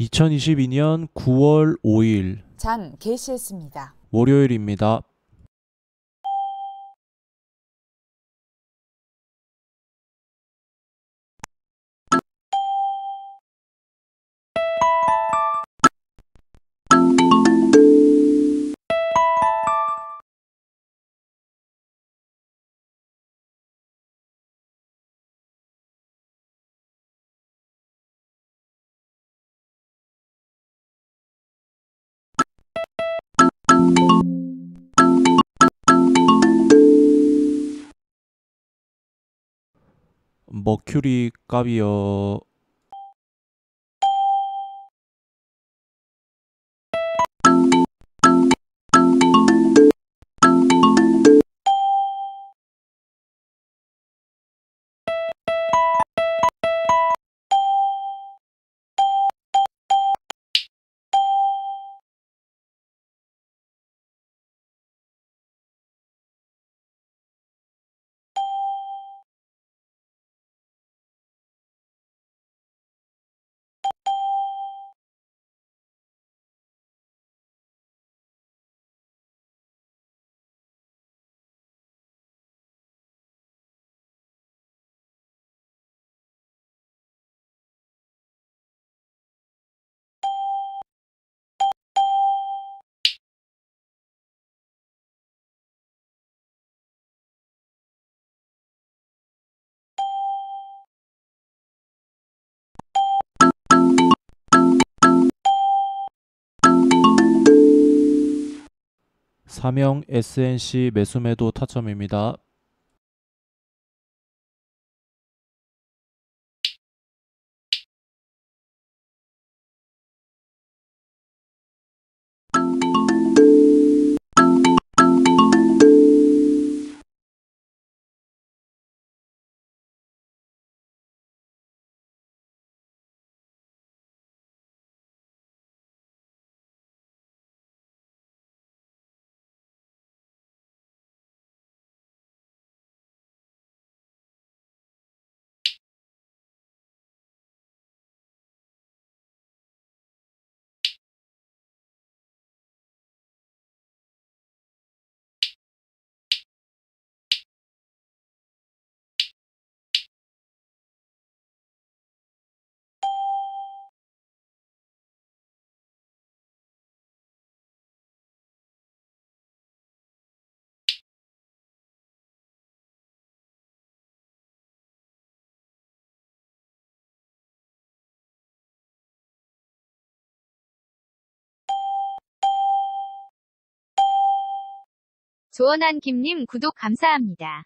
2022년 9월 5일 잔 게시했습니다. 월요일입니다. 머큐리 까비어 사명 SNC 매수매도 타점입니다. 조언한 김님 구독 감사합니다.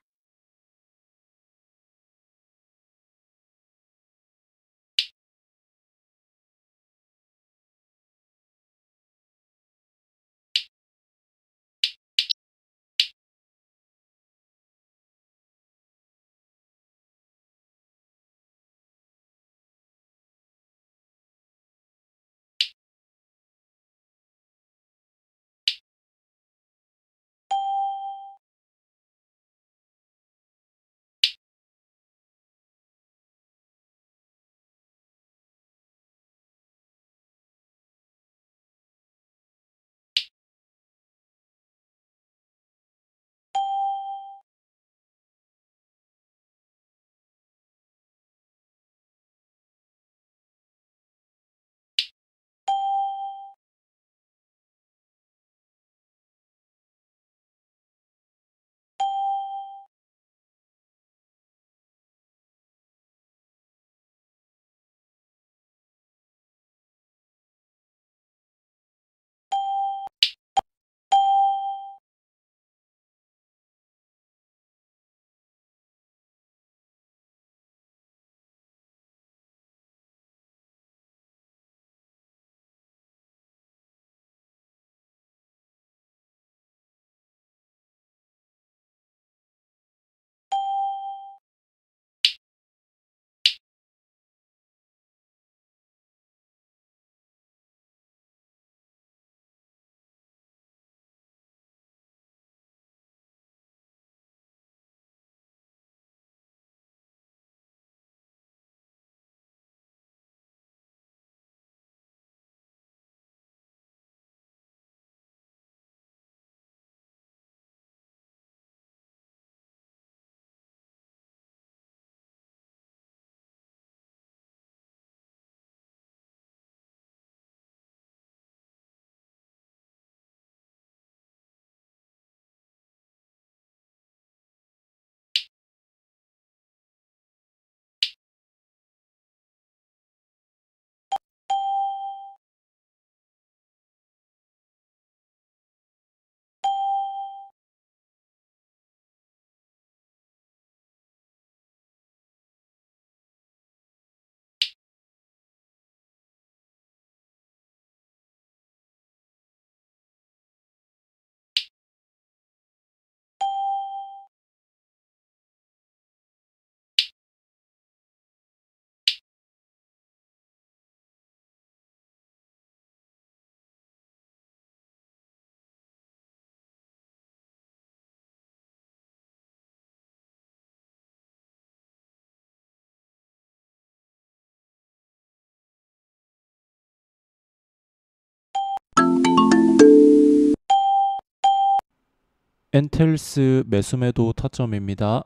엔텔스 매수매도 타점입니다.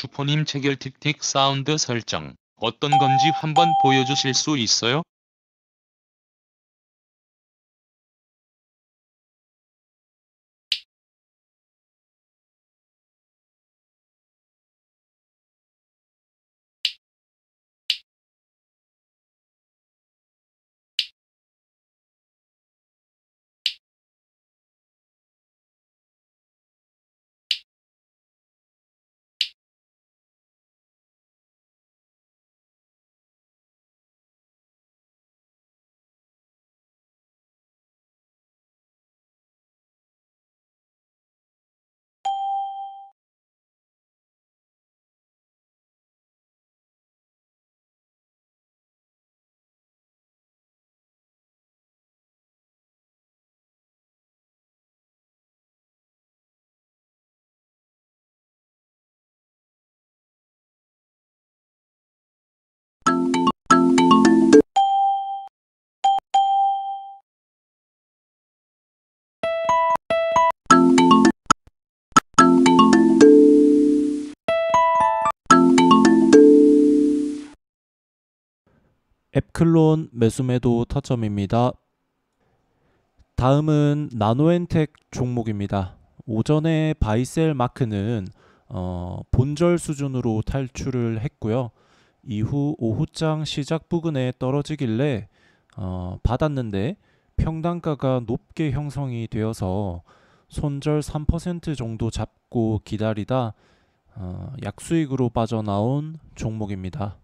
주포님 체결 틱틱 사운드 설정 어떤 건지 한번 보여주실 수 있어요? 클론 매수매도 타점입니다. 다음은 나노엔텍 종목입니다. 오전에 바이셀 마크는 어, 본절 수준으로 탈출을 했고요. 이후 오후장 시작 부근에 떨어지길래 어, 받았는데 평단가가 높게 형성이 되어서 손절 3% 정도 잡고 기다리다 어, 약수익으로 빠져나온 종목입니다.